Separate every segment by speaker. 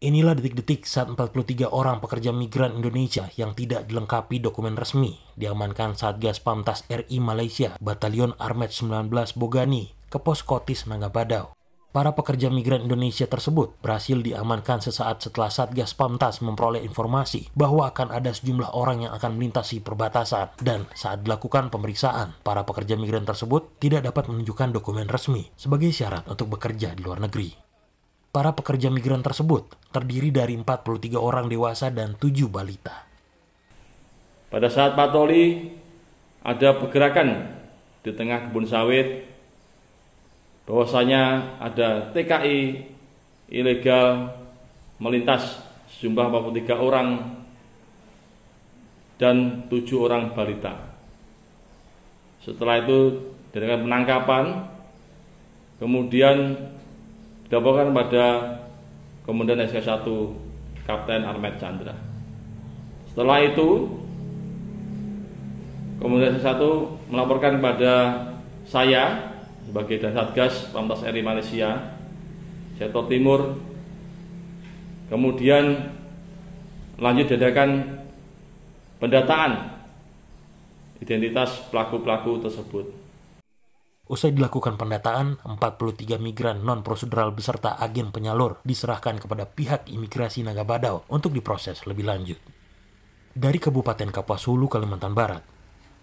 Speaker 1: Inilah detik-detik saat 43 orang pekerja migran Indonesia yang tidak dilengkapi dokumen resmi diamankan Satgas Pamtas RI Malaysia, Batalion Armet 19 Bogani, ke pos Kotis Nangabadau. Para pekerja migran Indonesia tersebut berhasil diamankan sesaat setelah Satgas Pamtas memperoleh informasi bahwa akan ada sejumlah orang yang akan melintasi perbatasan. Dan saat dilakukan pemeriksaan, para pekerja migran tersebut tidak dapat menunjukkan dokumen resmi sebagai syarat untuk bekerja di luar negeri para pekerja migran tersebut terdiri dari 43 orang dewasa dan 7 balita.
Speaker 2: Pada saat patroli, ada pergerakan di tengah kebun sawit, bahwasanya ada TKI ilegal melintas sejumlah 43 orang dan 7 orang balita. Setelah itu dengan penangkapan, kemudian dilaporkan pada Komandan SK1 Kapten Armet Chandra. Setelah itu Komandan SK1 melaporkan kepada saya sebagai dan Satgas Pamtas RI Malaysia Sektor Timur kemudian lanjut dadakan pendataan identitas pelaku-pelaku tersebut
Speaker 1: Usai dilakukan pendataan, 43 migran non-prosedural beserta agen penyalur diserahkan kepada pihak imigrasi Naga untuk diproses lebih lanjut. Dari Kabupaten Kapuas Hulu, Kalimantan Barat,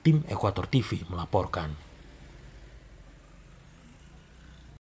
Speaker 1: tim Ekuator TV melaporkan.